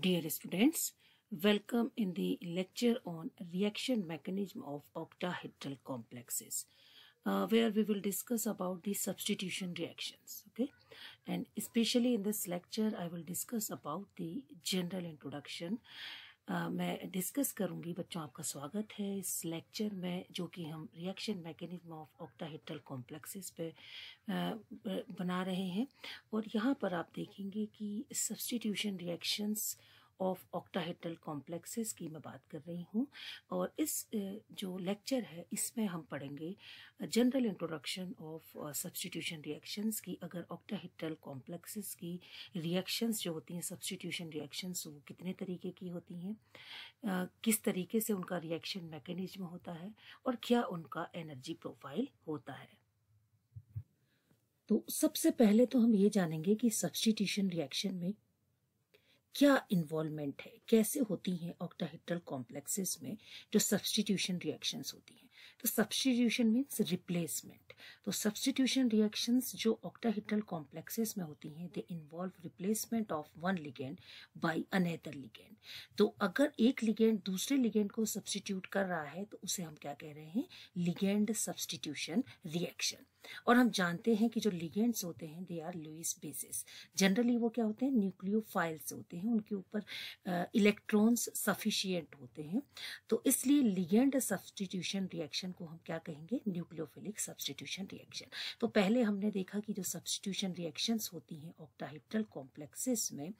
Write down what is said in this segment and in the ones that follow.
Dear students, welcome in the lecture on reaction mechanism of octahedral complexes uh, where we will discuss about the substitution reactions okay and especially in this lecture I will discuss about the general introduction मैं discuss करूंगी बच्चों आपका स्वागत है इस lecture में जो कि हम reaction mechanism of octahedral complexes पे बना रहे हैं और यहाँ पर आप देखेंगे कि substitution reactions of octahedral complexes की मैं बात कर रही हूँ और इस जो लेक्चर है इसमें हम पढ़ेंगे general introduction of substitution reactions की अगर ऑक्टाहेट्रल कॉम्प्लेक्सेस की रिएक्शंस जो होती हैं सब्सटीट्यूशन रिएक्शंस वो कितने तरीके की होती हैं किस तरीके से उनका रिएक्शन मैकेनिज्म होता है और क्या उनका एनर्जी प्रोफाइल होता है तो सबसे पहले तो हम ये जानेंगे कि सब्सटीट्यूशन रिएक्शन में क्या इन्वॉल्वमेंट है कैसे होती हैं ऑक्टाहेड्रल कॉम्प्लेक्सेस में जो सब्सटीट्यूशन रिएक्शंस होती हैं तो सब्सटीट्यूशन मीन्स रिप्लेसमेंट तो सब्सटीट्यूशन रिएक्शंस जो ऑक्टाहिड्रल कॉम्प्लेक्सेस में होती हैं they involve replacement of one ligand by another ligand तो अगर एक लिगेंड दूसरे लिगेंड को सब्सटीट्यूट कर रहा है तो उसे हम क्या कह रहे हैं लिगेंड सब्सटीट्यूशन रिएक्शन और हम जानते हैं कि जो लिगेंड्स होते हैं they are Lewis bases generally वो क्या होते हैं न्यूक्लियोफाइल्स होते हैं उनके ऊपर इलेक्ट्रॉन्स सफिशियंट होते हैं तो इसलिए लिगेंड सब्सटीट्यूशन रिएक्शन को हम क्या कहेंगे न्यूक्लियोफिलिक सब्सटीट्यूशन सब्सटीट्यूशन रिएक्शन तो पहले हमने देखा कि जो सब्सटीट्यूशन रिएक्शंस होती हैं ऑक्टाहेड्रल कॉम्प्लेक्सेस में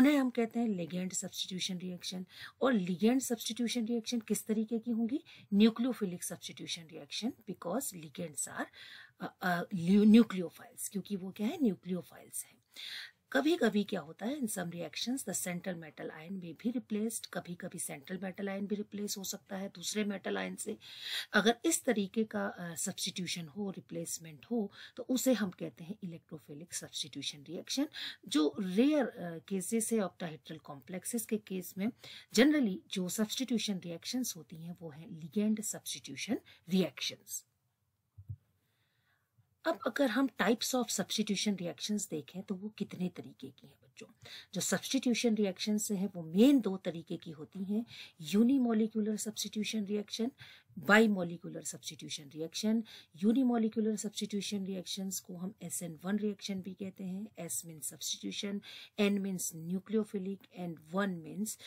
उन्हें हम कहते हैं लिगेंड सब्सटीट्यूशन रिएक्शन और लिगेंड सब्सटीट्यूशन रिएक्शन किस तरीके की होंगी nucleophilic substitution reaction because ligands are nucleophiles क्योंकि वो क्या है न्यूक्लियोफाइल्स हैं कभी कभी क्या होता है in some reactions the central metal ion में भी रिप्लेस्ड कभी कभी सेंट्रल मेटल आयन भी रिप्लेस हो सकता है दूसरे मेटल आयन से अगर इस तरीके का सब्सटीट्यूशन uh, हो रिप्लेसमेंट हो तो उसे हम कहते हैं इलेक्ट्रोफिलिक सब्सटीट्यूशन रिएक्शन जो रेयर केसेस है ऑक्टाहेड्रल कॉम्प्लेक्सेस के केस में जनरली जो सब्सटीट्यूशन रिएक्शंस होती हैं वो हैं लिगेंड सब्सटीट्यूशन रिएक्शंस अब अगर हम टाइप्स ऑफ सब्सटीट्यूशन रिएक्शंस देखें तो वो कितने तरीके की हैं बच्चों जो सब्सटीट्यूशन रिएक्शन हैं वो मेन दो तरीके की होती हैं unimolecular substitution reaction bimolecular substitution reaction unimolecular substitution reaction को हम एस एन वन रिएक्शन भी कहते हैं S means substitution N means nucleophilic and one means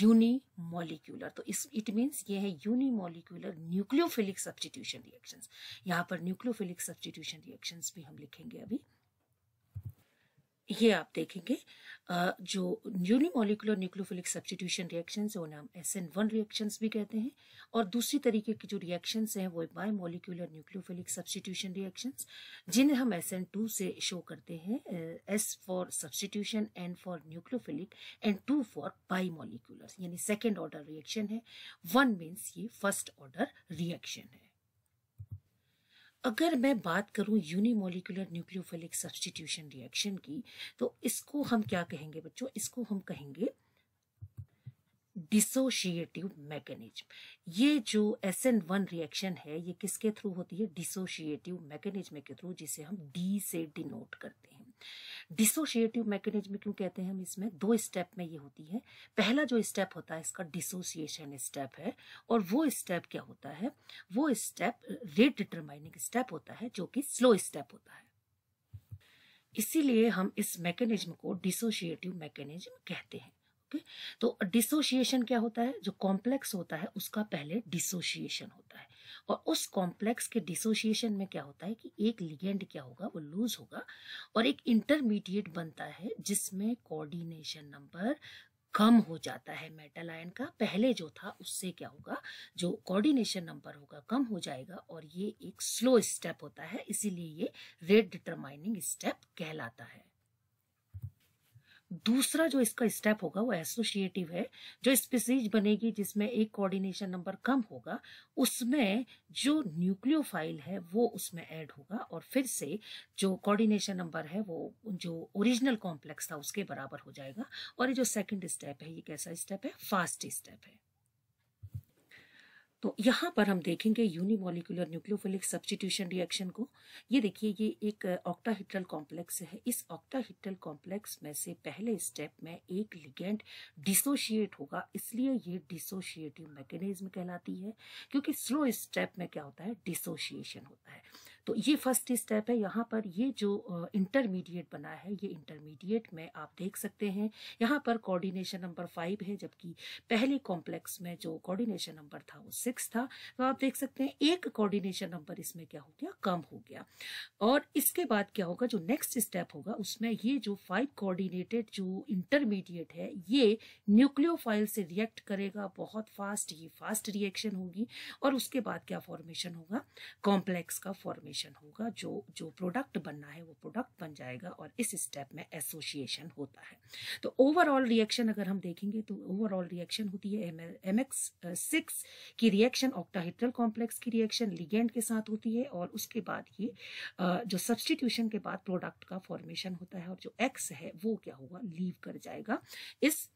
unimolecular तो इस इट मीन्स ये है यूनिमोलिक्यूलर न्यूक्लियोफिलिक सब्सटीट्यूशन रिएक्शंस यहाँ पर न्यूक्लियोफिलिक सब्सटीट्यूशन रिएक्शंस भी हम लिखेंगे अभी ये आप देखेंगे जो यूनिमोलिकुलर न्यूक्लोफिलिक सब्सटीट्यूशन रिएक्शंस है उन्हें हम एस एन वन रिएक्शन भी कहते हैं और दूसरी तरीके की जो रिएक्शंस हैं वो bimolecular nucleophilic substitution reactions जिन्हें हम एस एन टू से शो करते हैं S for substitution N for nucleophilic and two for bimolecular यानी सेकेंड ऑर्डर रिएक्शन है वन मीन्स ये फर्स्ट ऑर्डर रिएक्शन है अगर मैं बात करूं यूनिमोलिकुलर न्यूक्लियोफिलिक सब्सटीट्यूशन रिएक्शन की तो इसको हम क्या कहेंगे बच्चों इसको हम कहेंगे डिसोशिएटिव मैकेनिज्म ये जो एस एन वन रिएक्शन है ये किसके थ्रू होती है डिसोशिएटिव मैकेनिज्म के थ्रू जिसे हम डी से डिनोट करते हैं डिसोशिएटिव मैकेनिज्म क्यों कहते हैं हम इसमें दो स्टेप में ये होती है पहला जो स्टेप होता है इसका डिसोसिएशन स्टेप है और वो स्टेप क्या होता है वो स्टेप रेट डिटरमाइनिंग स्टेप होता है जो कि स्लो स्टेप होता है इसीलिए हम इस मैकेनिज्म को डिसोशिएटिव मैकेनिज्म कहते हैं ओके तो डिसोशिएशन क्या होता है जो कॉम्प्लेक्स होता है उसका पहले डिसोशिएशन होता है और उस कॉम्प्लेक्स के डिसोसिएशन में क्या होता है कि एक लिगेंड क्या होगा वो लूज होगा और एक इंटरमीडिएट बनता है जिसमें कोऑर्डिनेशन नंबर कम हो जाता है मेटल आयन का पहले जो था उससे क्या होगा जो कोऑर्डिनेशन नंबर होगा कम हो जाएगा और ये एक स्लो स्टेप होता है इसीलिए ये रेड डिटरमाइनिंग स्टेप कहलाता है दूसरा जो इसका स्टेप होगा वो एसोसिएटिव है जो स्पीसीज बनेगी जिसमें एक कोऑर्डिनेशन नंबर कम होगा उसमें जो न्यूक्लियोफाइल है वो उसमें ऐड होगा और फिर से जो कोऑर्डिनेशन नंबर है वो जो ओरिजिनल कॉम्प्लेक्स था उसके बराबर हो जाएगा और ये जो सेकंड स्टेप है ये कैसा स्टेप है फास्ट स्टेप है तो यहाँ पर हम देखेंगे यूनिमोलिकुलर न्यूक्लियोफिलिक सब्सटीट्यूशन रिएक्शन को ये देखिए ये एक ऑक्टाहिट्रल कॉम्प्लेक्स है इस ऑक्टाहिट्रल कॉम्प्लेक्स में से पहले स्टेप में एक लिगेंड डिसोशिएट होगा इसलिए ये डिसोशिएटिव मैकेनिज्म कहलाती है क्योंकि स्लो स्टेप में क्या होता है डिसोशिएशन होता है तो ये फर्स्ट स्टेप है यहाँ पर ये जो इंटरमीडिएट बना है ये इंटरमीडिएट में आप देख सकते हैं यहाँ पर कोऑर्डिनेशन नंबर फाइव है जबकि पहले कॉम्प्लेक्स में जो कोऑर्डिनेशन नंबर था वो सिक्स था तो आप देख सकते हैं एक कोऑर्डिनेशन नंबर इसमें क्या हो गया कम हो गया और इसके बाद क्या होगा जो नेक्स्ट स्टेप होगा उसमें ये जो फाइव कोऑर्डिनेटेड जो इंटरमीडिएट है ये न्यूक्लियोफाइल से रिएक्ट करेगा बहुत फास्ट ये फास्ट रिएक्शन होगी और उसके बाद क्या फॉर्मेशन होगा कॉम्प्लेक्स का फॉर्मेशन एसोसिएशन होगा जो जो प्रोडक्ट बनना है वो प्रोडक्ट बन जाएगा और इस स्टेप में एसोसिएशन होता है तो ओवरऑल रिएक्शन अगर हम देखेंगे तो ओवरऑल रिएक्शन होती है एम एक्स सिक्स की रिएक्शन ऑक्टाहीड्रल कॉम्प्लेक्स की रिएक्शन लिगेंड के साथ होती है और उसके बाद ये जो सब्सटीट्यूशन के बाद प्रोडक्ट का फॉर्मेशन होता है और जो एक्स है वो क्या होगा लीव कर जाएगा इस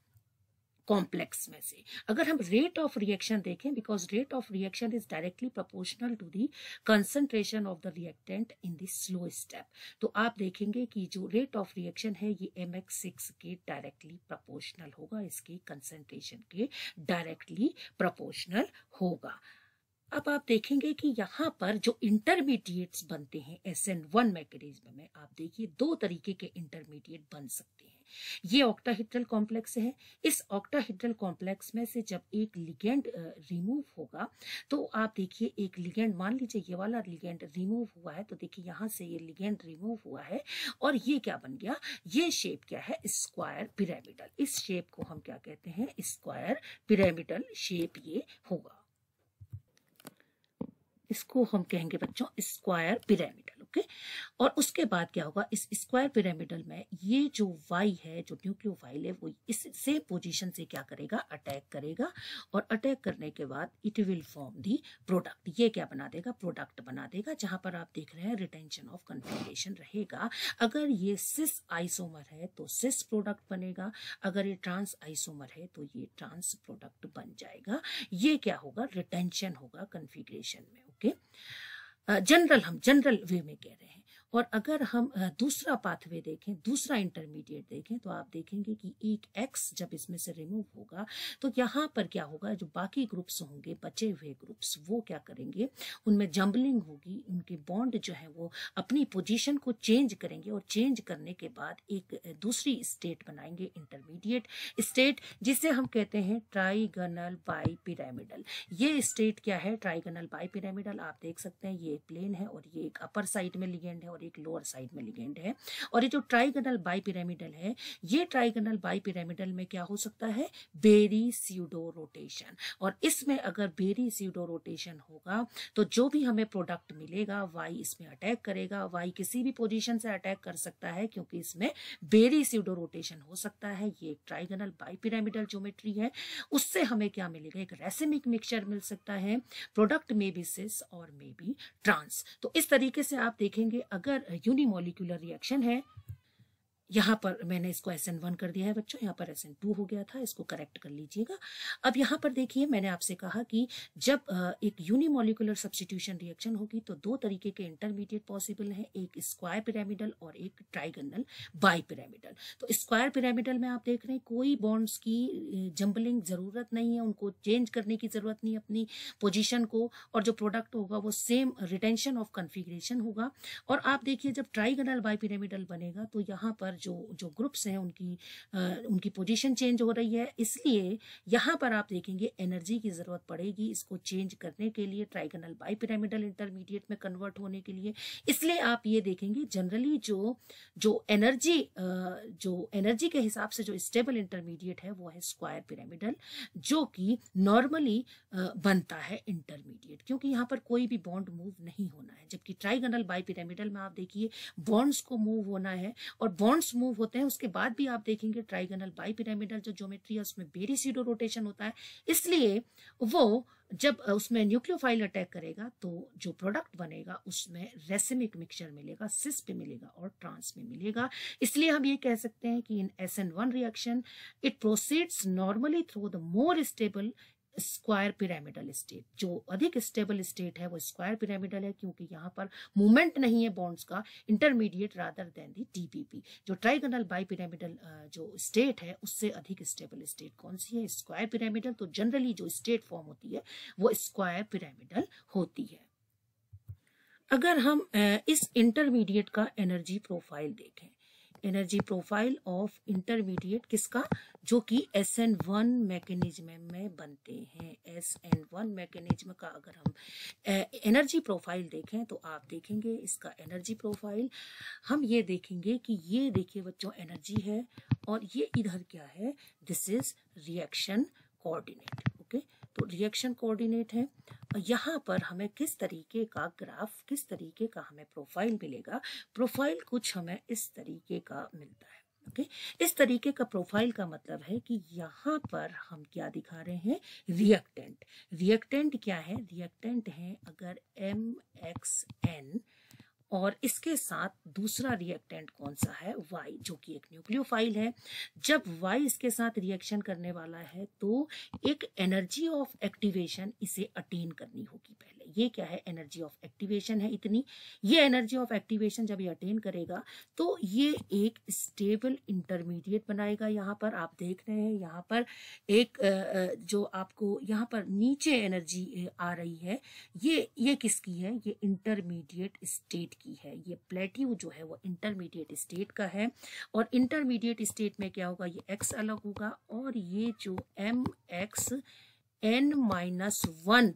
कॉम्प्लेक्स में से अगर हम रेट ऑफ रिएक्शन देखें because rate of reaction is directly proportional to the concentration of the reactant in the slow step तो आप देखेंगे कि जो रेट ऑफ रिएक्शन है ये एम एक्स सिक्स के डायरेक्टली प्रोपोर्शनल होगा इसके कंसंट्रेशन के डायरेक्टली प्रोपोर्शनल होगा अब आप देखेंगे कि यहाँ पर जो इंटरमीडिएट्स बनते हैं एस एन वन मैकेनिज्म में आप देखिए दो तरीके के इंटरमीडिएट बन सकते हैं ये ऑक्टाहीड्रल कॉम्प्लेक्स है इस ऑक्टाहीड्रल कॉम्प्लेक्स में से जब एक लिगेंड रिमूव होगा तो आप देखिए एक लिगेंड मान लीजिए ये वाला लिगेंड रिमूव हुआ है तो देखिए यहाँ से ये लिगेंड रिमूव हुआ है और ये क्या बन गया ये शेप क्या है स्क्वायर पिरामिडल इस शेप को हम क्या कहते हैं स्क्वायर पिरामिडल शेप ये होगा इसको हम कहेंगे बच्चों स्क्वायर पिरामिडल ओके और उसके बाद क्या होगा इस स्क्वायर पिरामिडल में ये जो वाई है जो न्यूक्लियो वाइल है वो इस सेम पोजिशन से क्या करेगा अटैक करेगा और अटैक करने के बाद it will form the product ये क्या बना देगा प्रोडक्ट बना देगा जहां पर आप देख रहे हैं रिटेंशन ऑफ कन्फिग्रेशन रहेगा अगर ये सिस आइसोमर है तो सिस प्रोडक्ट बनेगा अगर ये ट्रांस आइसोमर है तो ये ट्रांस प्रोडक्ट बन जाएगा ये क्या होगा रिटेंशन होगा कन्फिग्रेशन में ओके okay? जनरल हम जनरल वे में कह रहे हैं और अगर हम दूसरा पाथवे देखें दूसरा इंटरमीडिएट देखें तो आप देखेंगे कि एक एक्स जब इसमें से रिमूव होगा तो यहाँ पर क्या होगा जो बाकी ग्रुप्स होंगे बचे हुए ग्रुप्स वो क्या करेंगे उनमें जम्बलिंग होगी उनके बॉन्ड जो है वो अपनी पोजीशन को चेंज करेंगे और चेंज करने के बाद एक दूसरी स्टेट बनाएंगे इंटरमीडिएट स्टेट जिसे हम कहते हैं ट्राइगनल बाई पिरामिडल ये स्टेट क्या है ट्राइगनल बाई पिरामिडल आप देख सकते हैं ये एक प्लेन है और ये एक अपर साइड में लिगेंड है और एक लोअर साइड में लिगेंड है और ये जो ट्राइगनल बाईपिरामिडल है ये ट्राइगनल बाईपिरामिडल में क्या हो सकता है बेरी सीडो रोटेशन और इसमें अगर बेरी सीडो रोटेशन होगा तो जो भी हमें प्रोडक्ट मिलेगा वाई इसमें अटैक करेगा वाई किसी भी पोजिशन से अटैक कर सकता है क्योंकि इसमें बेरी सीडो रोटेशन हो सकता है ये ट्राइगनल बाईपिरामिडल ज्योमेट्री है उससे हमें क्या मिलेगा एक रेसिमिक मिक्सचर मिल सकता है प्रोडक्ट में बी सिस और मे बी ट्रांस तो इस तरीके से आप देखेंगे अगर अगर यूनिमोलिकुलर रिएक्शन है यहाँ पर मैंने इसको एस एन वन कर दिया है बच्चों यहाँ पर एस एन टू हो गया था इसको करेक्ट कर लीजिएगा अब यहाँ पर देखिए मैंने आपसे कहा कि जब एक यूनिमोलिकुलर सब्सटीट्यूशन रिएक्शन होगी तो दो तरीके के इंटरमीडिएट पॉसिबल हैं एक स्क्वायर पिरामिडल और एक ट्राइगनल बाई पिरामिडल तो स्क्वायर पिरामिडल में आप देख रहे हैं कोई बॉन्ड्स की जम्बलिंग जरूरत नहीं है उनको चेंज करने की जरूरत नहीं अपनी पोजिशन को और जो प्रोडक्ट होगा वो सेम रिटेंशन ऑफ कन्फिग्रेशन होगा और आप देखिए जब ट्राइगनल बाई पिरामिडल बनेगा तो यहाँ पर जो जो ग्रुप्स हैं उनकी उनकी पोजीशन चेंज हो रही है इसलिए यहाँ पर आप देखेंगे एनर्जी की ज़रूरत पड़ेगी इसको चेंज करने के लिए ट्राइगनल बाई पिरामिडल इंटरमीडिएट में कन्वर्ट होने के लिए इसलिए आप ये देखेंगे जनरली जो जो एनर्जी जो एनर्जी के हिसाब से जो स्टेबल इंटरमीडिएट है वो है स्क्वायर पिरामिडल जो कि नॉर्मली बनता है इंटरमीडिएट क्योंकि यहाँ पर कोई भी बॉन्ड मूव नहीं होना है जबकि ट्राइगनल बाई पिरामिडल में आप देखिए बॉन्ड्स को मूव होना है और बॉन्ड्स मूव होते हैं उसके बाद भी आप देखेंगे ट्राइगनल बाई पिरामिडल जो ज्योमेट्री है उसमें बेरी सीडो रोटेशन होता है इसलिए वो जब उसमें न्यूक्लियोफाइल अटैक करेगा तो जो प्रोडक्ट बनेगा उसमें रेसिमिक मिक्सचर मिलेगा सिस पे मिलेगा और ट्रांस में मिलेगा इसलिए हम ये कह सकते हैं कि in S N one reaction it proceeds normally through the more stable square pyramidal state जो अधिक स्टेबल स्टेट है वो स्क्वायर पिरामिडल है क्योंकि यहाँ पर मूवमेंट नहीं है बॉन्ड्स का intermediate rather than the TBP जो ट्राइगनल बाई पिरामिडल जो स्टेट है उससे अधिक स्टेबल स्टेट कौन सी है स्क्वायर पिरामिडल तो जनरली जो स्टेट फॉर्म होती है वो स्क्वायर पिरामिडल होती है अगर हम इस इंटरमीडिएट का एनर्जी प्रोफाइल देखें एनर्जी प्रोफाइल ऑफ इंटरमीडिएट किसका जो कि एस एन वन मैकेनिज्म में बनते हैं एस एन वन मैकेनिज्म का अगर हम एनर्जी प्रोफाइल देखें तो आप देखेंगे इसका एनर्जी प्रोफाइल हम ये देखेंगे कि ये देखिए बच्चों एनर्जी है और ये इधर क्या है this is reaction coordinate okay तो रिएक्शन कोऑर्डिनेट है यहाँ पर हमें किस तरीके का ग्राफ किस तरीके का हमें प्रोफाइल मिलेगा प्रोफाइल कुछ हमें इस तरीके का मिलता है ओके इस तरीके का प्रोफाइल का मतलब है कि यहाँ पर हम क्या दिखा रहे हैं रिएक्टेंट रिएक्टेंट क्या है रिएक्टेंट है अगर एम एक्स एन और इसके साथ दूसरा रिएक्टेंट कौन सा है वाई जो कि एक न्यूक्लियोफाइल है जब वाई इसके साथ रिएक्शन करने वाला है तो एक एनर्जी ऑफ एक्टिवेशन इसे अटेन करनी होगी पहले जाएगा ये क्या है एनर्जी ऑफ एक्टिवेशन है इतनी ये एनर्जी ऑफ एक्टिवेशन जब ये अटेन करेगा तो ये एक स्टेबल इंटरमीडिएट बनाएगा यहाँ पर आप देख रहे हैं यहाँ पर एक जो आपको यहाँ पर नीचे एनर्जी आ रही है ये ये किसकी है ये इंटरमीडिएट स्टेट की है ये प्लेट्यू जो है वो इंटरमीडिएट स्टेट का है और इंटरमीडिएट स्टेट में क्या होगा ये एक्स अलग होगा और ये जो M X N minus one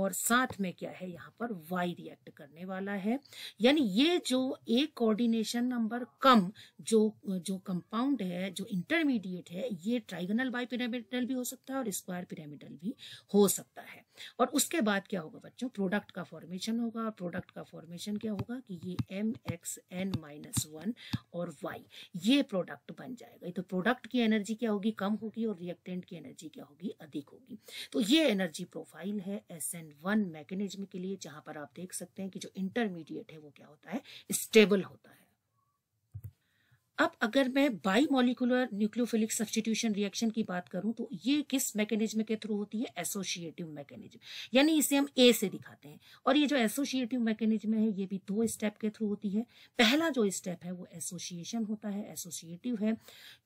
और साथ में क्या है यहाँ पर वाई रिएक्ट करने वाला है यानी ये जो एक कोऑर्डिनेशन नंबर कम जो जो कंपाउंड है जो इंटरमीडिएट है ये ट्राइगनल बाई पिरामिडल भी हो सकता है और स्क्वायर पिरामिडल भी हो सकता है और उसके बाद क्या होगा बच्चों प्रोडक्ट का फॉर्मेशन होगा और प्रोडक्ट का फॉर्मेशन क्या होगा कि ये M X N minus one और वाई ये प्रोडक्ट बन जाएगा तो प्रोडक्ट की एनर्जी क्या होगी कम होगी और रिएक्टेंट की एनर्जी क्या होगी अधिक होगी तो ये एनर्जी प्रोफाइल है एस एन वन मैकेनिज्म के लिए जहां पर आप देख सकते हैं कि जो इंटरमीडिएट है वो क्या होता है स्टेबल होता है अब अगर मैं bimolecular nucleophilic substitution reaction की बात करूं तो ये किस मैकेनिज्म के थ्रू होती है एसोशिएटिव मैकेनिज्म यानी इसे हम ए से दिखाते हैं और ये जो एसोशिएटिव मैकेनिज्म है ये भी दो स्टेप के थ्रू होती है पहला जो स्टेप है वो एसोसिएशन होता है एसोसिएटिव है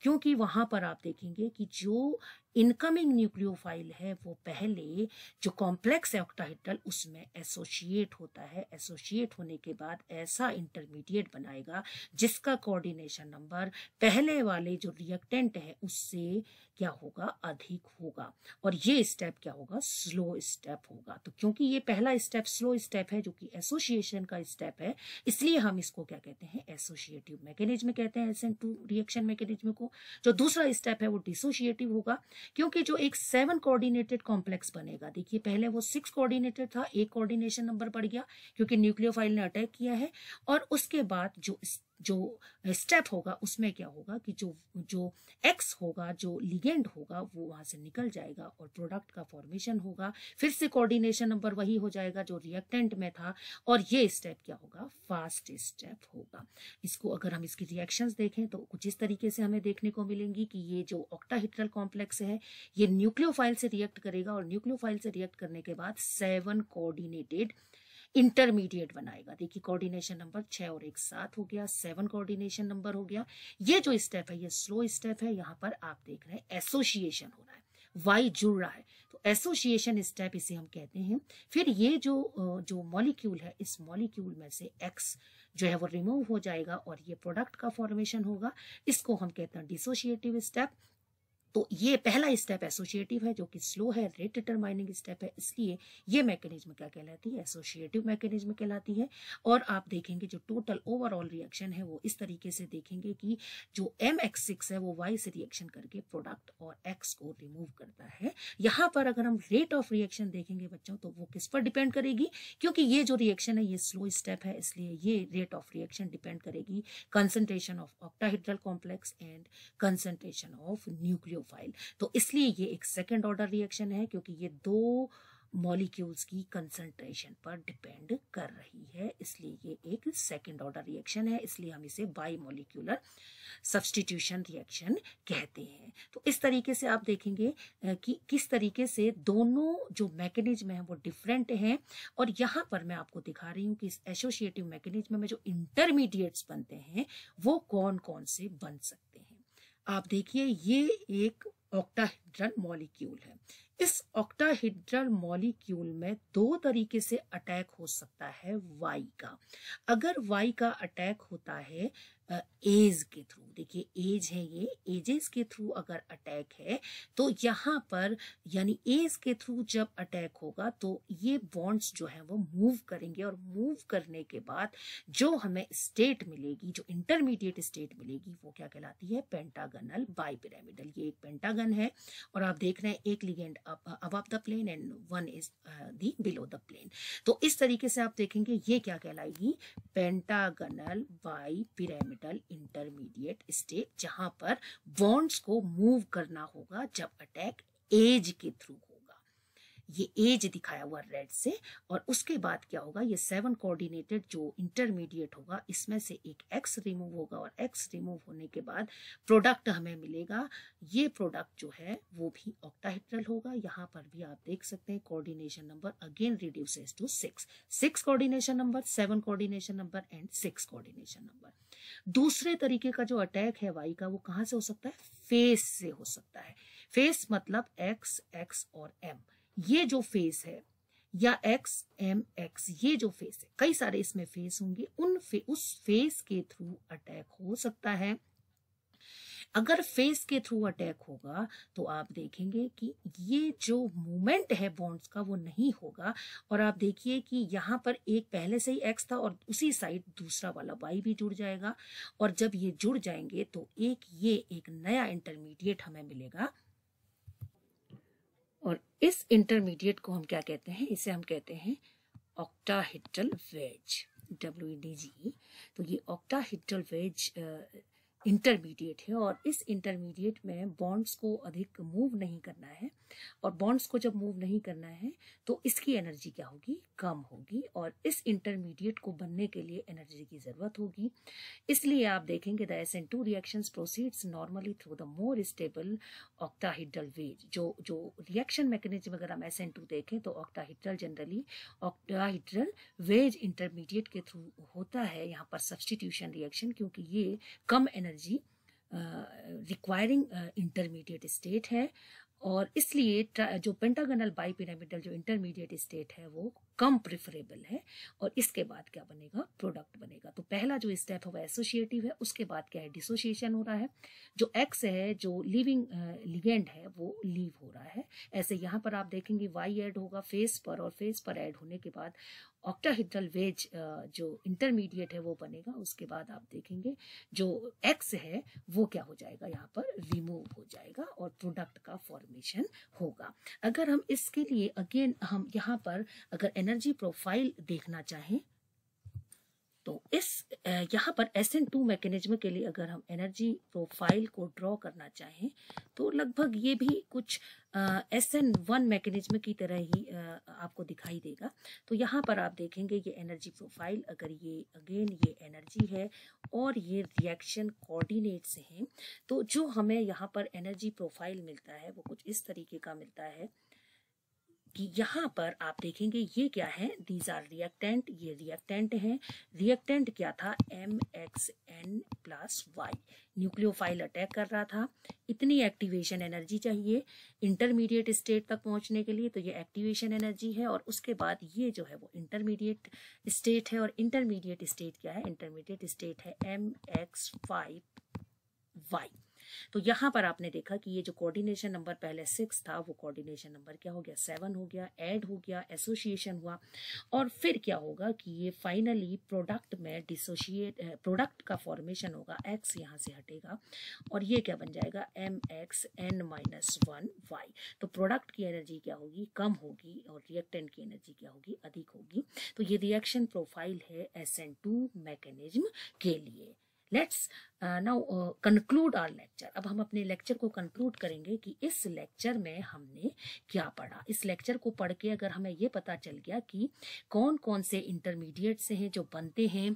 क्योंकि वहां पर आप देखेंगे कि जो इनकमिंग न्यूक्लियोफाइल है वो पहले जो कॉम्प्लेक्स है ऑक्टाहेड्रल उसमें एसोशिएट होता है एसोशिएट होने के बाद ऐसा इंटरमीडिएट बनाएगा जिसका कोऑर्डिनेशन नंबर पहले वाले जो रिएक्टेंट है उससे क्या होगा अधिक होगा और ये स्टेप क्या होगा स्लो स्टेप होगा तो क्योंकि ये पहला स्टेप स्लो स्टेप है जो कि एसोसिएशन का स्टेप है इसलिए हम इसको क्या कहते हैं एसोसिएटिव मैकेनिज्म कहते हैं एस टू रिएक्शन मैकेनिज्म को जो दूसरा स्टेप है वो डिसोशिएटिव होगा क्योंकि जो एक सेवन कोऑर्डिनेटेड कॉम्प्लेक्स बनेगा देखिए पहले वो सिक्स कोऑर्डिनेटेड था एक कोऑर्डिनेशन नंबर बढ़ गया क्योंकि न्यूक्लियोफाइल ने अटैक किया है और उसके बाद जो जो स्टेप होगा उसमें क्या होगा कि जो जो एक्स होगा जो लिगेंड होगा वो वहाँ से निकल जाएगा और प्रोडक्ट का फॉर्मेशन होगा फिर से कोऑर्डिनेशन नंबर वही हो जाएगा जो रिएक्टेंट में था और ये स्टेप क्या होगा फास्ट स्टेप होगा इसको अगर हम इसकी रिएक्शंस देखें तो कुछ इस तरीके से हमें देखने को मिलेंगी कि ये जो ऑक्टाहीट्रल कॉम्प्लेक्स है ये न्यूक्लियोफाइल से रिएक्ट करेगा और न्यूक्लियोफाइल से रिएक्ट करने के बाद सेवन कोऑर्डिनेटेड इंटरमीडिएट बनाएगा देखिए कोऑर्डिनेशन नंबर छः और एक साथ हो गया सेवन कोऑर्डिनेशन नंबर हो गया ये जो स्टेप है ये स्लो स्टेप है यहाँ पर आप देख रहे हैं एसोसिएशन हो रहा है वाई जुड़ रहा है तो एसोसिएशन स्टेप इसे हम कहते हैं फिर ये जो जो मॉलिक्यूल है इस मॉलिक्यूल में से एक्स जो है वो रिमूव हो जाएगा और ये प्रोडक्ट का फॉर्मेशन होगा इसको हम कहते हैं डिसोशिएटिव स्टेप तो ये पहला स्टेप एसोशिएटिव है जो कि स्लो है रेट डिटरमाइनिंग स्टेप है इसलिए ये मैकेनिज्म क्या कहलाती है एसोसिएटिव मैकेनिज्म कहलाती है और आप देखेंगे जो टोटल ओवरऑल रिएक्शन है वो इस तरीके से देखेंगे कि जो एम एक्स सिक्स है वो वाई से रिएक्शन करके प्रोडक्ट और एक्स को रिमूव करता है यहाँ पर अगर हम रेट ऑफ रिएक्शन देखेंगे बच्चों तो वो किस पर डिपेंड करेगी क्योंकि ये जो रिएक्शन है ये स्लो स्टेप है इसलिए ये रेट ऑफ रिएक्शन डिपेंड करेगी concentration of octahedral complex and concentration of nucleophile तो इसलिए ये एक सेकेंड ऑर्डर रिएक्शन है क्योंकि ये दो मॉलिक्यूल्स की कंसंट्रेशन पर डिपेंड कर रही है इसलिए ये एक सेकेंड ऑर्डर रिएक्शन है इसलिए हम इसे बाई मॉलिक्यूलर सब्सटीट्यूशन रिएक्शन कहते हैं तो इस तरीके से आप देखेंगे कि किस तरीके से दोनों जो मैकेनिज्म है वो डिफरेंट हैं और यहाँ पर मैं आपको दिखा रही हूँ कि इस एसोशिएटिव मैकेनिज्म में जो इंटरमीडिएट्स बनते हैं वो कौन कौन से बन सकते हैं? आप देखिए ये एक ऑक्टाहीड्रल मॉलिक्यूल है इस ऑक्टाहीड्रल मॉलिक्यूल में दो तरीके से अटैक हो सकता है वाई का अगर वाई का अटैक होता है एज के थ्रू देखिए एज है ये एजेस के थ्रू अगर अटैक है तो यहाँ पर यानी एज के थ्रू जब अटैक होगा तो ये बॉन्ड्स जो है वो मूव करेंगे और मूव करने के बाद जो हमें स्टेट मिलेगी जो इंटरमीडिएट स्टेट मिलेगी वो क्या कहलाती है पेंटागनल बाईपिरामिडल ये एक पेंटागन है और आप देख रहे हैं एक लिगेंड अब the plane and one is the below the plane तो इस तरीके से आप देखेंगे ये क्या कहलाएगी pentagonal bipyramidal intermediate stage जहां पर बॉन्ड्स को मूव करना होगा जब अटैक एज के थ्रू होगा ये एज दिखाया हुआ रेड से और उसके बाद क्या होगा ये सेवन कोऑर्डिनेटेड जो इंटरमीडिएट होगा इसमें से एक एक्स रिमूव होगा और एक्स रिमूव होने के बाद प्रोडक्ट हमें मिलेगा ये प्रोडक्ट जो है वो भी ऑक्टाहेड्रल होगा यहाँ पर भी आप देख सकते हैं coordination number again reduces to six six coordination number seven coordination number and six coordination number दूसरे तरीके का जो अटैक है वाई का वो कहाँ से हो सकता है फेस से हो सकता है फेस मतलब एक्स एक्स और एम ये जो फेस है या एक्स एम एक्स ये जो फेस है कई सारे इसमें फेस होंगे उन फे, उस फेस के थ्रू अटैक हो सकता है अगर फेस के थ्रू अटैक होगा तो आप देखेंगे कि ये जो मूवमेंट है बॉन्ड्स का वो नहीं होगा और आप देखिए कि यहाँ पर एक पहले से ही एक्स था और उसी साइड दूसरा वाला वाई भी जुड़ जाएगा और जब ये जुड़ जाएंगे तो एक ये एक नया इंटरमीडिएट हमें मिलेगा और इस इंटरमीडिएट को हम क्या कहते हैं इसे हम कहते हैं octahedral wedge W D G तो ये ऑक्टाहिटल वेज इंटरमीडिएट है और इस इंटरमीडिएट में बॉन्ड्स को अधिक मूव नहीं करना है और बॉन्ड्स को जब मूव नहीं करना है तो इसकी एनर्जी क्या होगी कम होगी और इस इंटरमीडिएट को बनने के लिए एनर्जी की ज़रूरत होगी इसलिए आप देखेंगे the S N two reaction proceeds normally through the more stable octahedral wedge जो जो रिएक्शन मैकेनिज्म अगर हम एस एन टू देखें तो octahedral generally octahedral wedge intermediate के थ्रू होता है यहाँ पर सब्सटीट्यूशन रिएक्शन क्योंकि ये कम energy energy requiring intermediate state है और इसलिए जो पेंटागनल बाई जो इंटरमीडिएट स्टेट है वो कम प्रिफरेबल है और इसके बाद क्या बनेगा प्रोडक्ट बनेगा तो पहला जो स्टेप है वो एसोसिएटिव है उसके बाद क्या है डिसोसिएशन हो रहा है जो एक्स है जो लिविंग लिगेंड है वो लीव हो रहा है ऐसे यहाँ पर आप देखेंगे वाई एड होगा फेस पर और फेस पर एड होने के बाद ऑक्टाहिड्रल वेज जो इंटरमीडिएट है वो बनेगा उसके बाद आप देखेंगे जो एक्स है वो क्या हो जाएगा यहाँ पर रिमूव हो जाएगा और प्रोडक्ट का फॉर्मेशन होगा अगर हम इसके लिए अगेन हम यहाँ पर अगर एनर्जी एनर्जी प्रोफाइल देखना चाहें तो इस यहाँ पर एस एन टू मैकेनिज्म के लिए अगर हम एनर्जी प्रोफाइल को ड्रॉ करना चाहें तो लगभग ये भी कुछ एस एन वन मैकेनिज्म की तरह ही आ, आपको दिखाई देगा तो यहाँ पर आप देखेंगे ये एनर्जी प्रोफाइल अगर ये अगेन ये एनर्जी है और ये रिएक्शन कोऑर्डिनेट्स हैं तो जो हमें यहाँ पर एनर्जी प्रोफाइल मिलता है वो कुछ इस तरीके का मिलता है कि यहाँ पर आप देखेंगे ये क्या है दीज आर रिएक्टेंट ये रिएक्टेंट है रिएक्टेंट क्या था M X N plus Y nucleophile attack कर रहा था इतनी एक्टिवेशन एनर्जी चाहिए इंटरमीडिएट स्टेट तक पहुंचने के लिए तो ये एक्टिवेशन एनर्जी है और उसके बाद ये जो है वो इंटरमीडिएट स्टेट है और इंटरमीडिएट स्टेट क्या है इंटरमीडिएट स्टेट है एम एक्स फाइव वाई तो यहाँ पर आपने देखा कि ये जो कोऑर्डिनेशन नंबर पहले सिक्स था वो कोऑर्डिनेशन नंबर क्या हो गया सेवन हो गया एड हो गया एसोसिएशन हुआ और फिर क्या होगा कि ये फाइनली प्रोडक्ट में डिसोशिएट प्रोडक्ट का फॉर्मेशन होगा एक्स यहाँ से हटेगा और ये क्या बन जाएगा M X N minus one Y तो प्रोडक्ट की एनर्जी क्या होगी कम होगी और रिएक्टेंट की एनर्जी क्या होगी अधिक होगी तो ये रिएक्शन प्रोफाइल है एस एन टू मैकेनिज्म के लिए let's now conclude our lecture अब हम अपने लेक्चर को कंक्लूड करेंगे कि इस लेक्चर में हमने क्या पढ़ा इस लेक्चर को पढ़ के अगर हमें ये पता चल गया कि कौन कौन से इंटरमीडिएट से हैं जो बनते हैं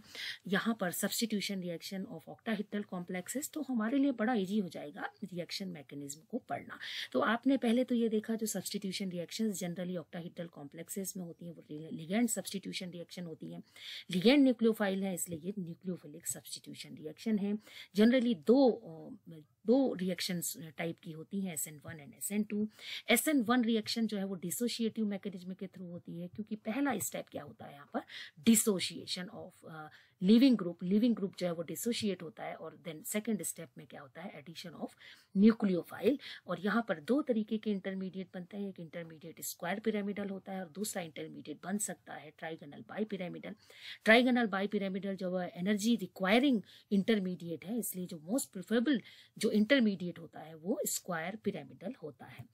यहाँ पर substitution reaction of octahedral complexes तो हमारे लिए बड़ा ईजी हो जाएगा रिएक्शन मैकेनिज्म को पढ़ना तो आपने पहले तो ये देखा जो substitution reaction generally octahedral complexes में होती हैं वो लिगेंड सब्सटीट्यूशन रिएक्शन होती है लिगेंड न्यूक्लियोफाइल है इसलिए ये न्यूक्लियोफिलिक सब्सटीट्यूशन रिएक्शन रिएक्शन है जनरली दो दो रिएक्शन टाइप की होती हैं S N one and S N two S N one reaction जो है वो डिसोशिएटिव मैकेनिज्म के थ्रू होती है क्योंकि पहला स्टेप क्या होता है यहाँ पर dissociation of leaving group leaving group जो है वो डिसोशिएट होता है और देन सेकेंड स्टेप में क्या होता है एडिशन ऑफ न्यूक्लियोफाइल और यहाँ पर दो तरीके के इंटरमीडिएट बनते हैं एक इंटरमीडिएट स्क्वायर पिरामिडल होता है और दूसरा इंटरमीडिएट बन सकता है trigonal by pyramidal trigonal bi pyramidal जो एनर्जी रिक्वायरिंग इंटरमीडिएट है इसलिए जो मोस्ट प्रिफरेबल जो इंटरमीडिएट होता है वो स्क्वायर पिरामिडल होता है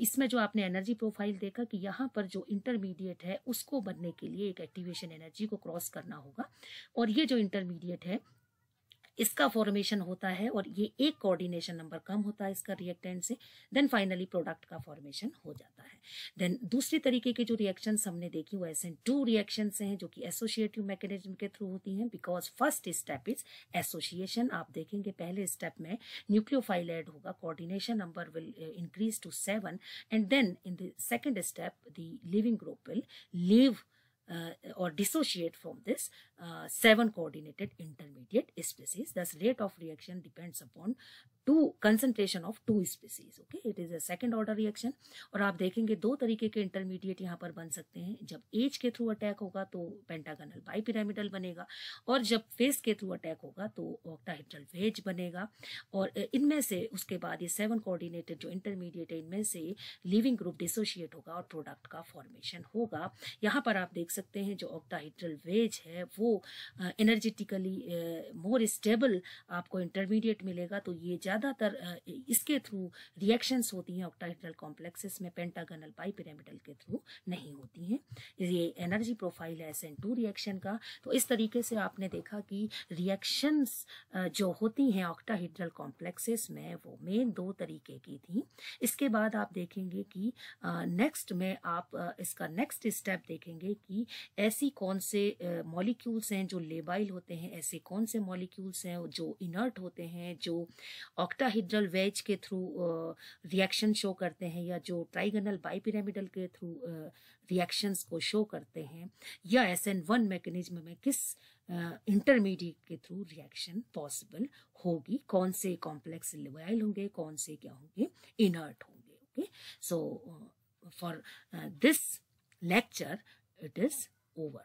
इसमें जो आपने एनर्जी प्रोफाइल देखा कि यहाँ पर जो इंटरमीडिएट है उसको बनने के लिए एक एक्टिवेशन एनर्जी को क्रॉस करना होगा और ये जो इंटरमीडिएट है इसका फॉर्मेशन होता है और ये एक कोऑर्डिनेशन नंबर कम होता है इसका रिएक्टेंट से देन फाइनली प्रोडक्ट का फॉर्मेशन हो जाता है देन दूसरी तरीके के जो रिएक्शन हमने देखी वो एस एन टू रिएक्शन हैं जो कि एसोसिएटिव मैकेनिज्म के थ्रू होती हैं because first step is association आप देखेंगे पहले स्टेप में न्यूक्लियोफाइल एड होगा coordination number will increase to seven and then in the second step the leaving group will leave और dissociate from this uh, seven coordinated intermediate species. Thus, rate of reaction depends upon two concentration of two species. Okay, it is a second order reaction. और आप देखेंगे दो तरीके के intermediate यहाँ पर बन सकते हैं जब एज के थ्रू अटैक होगा तो पेंटागनल बाईपिरामिडल बनेगा और जब फेस के थ्रू अटैक होगा तो ऑक्टाहेड्रल वेज बनेगा और इनमें से उसके बाद ये सेवन कोऑर्डिनेटेड जो इंटरमीडिएट है इनमें से लिविंग ग्रुप डिसोशिएट होगा और प्रोडक्ट का फॉर्मेशन होगा यहाँ पर आप देख सकते हैं जो ऑक्टाहेड्रल वेज है वो एनर्जेटिकली मोर स्टेबल आपको इंटरमीडिएट मिलेगा तो ये ज़्यादातर uh, इसके थ्रू रिएक्शंस होती हैं ऑक्टाहेड्रल कॉम्प्लेक्सेस में पेंटागनल पाई पिरामिडल के थ्रू नहीं होती हैं ये एनर्जी प्रोफाइल है एस टू रिएक्शन का तो इस तरीके से आपने देखा कि रिएक्शंस uh, जो होती हैं ऑक्टाहीड्रल कॉम्प्लेक्सेस में वो मेन दो तरीके की थी इसके बाद आप देखेंगे कि नेक्स्ट uh, में आप uh, इसका नेक्स्ट स्टेप देखेंगे कि ऐसी कौन से मॉलिक्यूल मॉलिक्यूल्स हैं जो लेबाइल होते हैं ऐसे कौन से मॉलिक्यूल्स हैं जो इनर्ट होते हैं जो ऑक्टाहीड्रल वेज के थ्रू रिएक्शन शो करते हैं या जो ट्राइगनल बाईपिरामिडल के थ्रू रिएक्शंस को शो करते हैं या एस एन वन मैकेनिज्म में किस इंटरमीडिएट के थ्रू रिएक्शन पॉसिबल होगी कौन से कॉम्प्लेक्स लेबाइल होंगे कौन से क्या होंगे इनर्ट होंगे okay so for this lecture it is over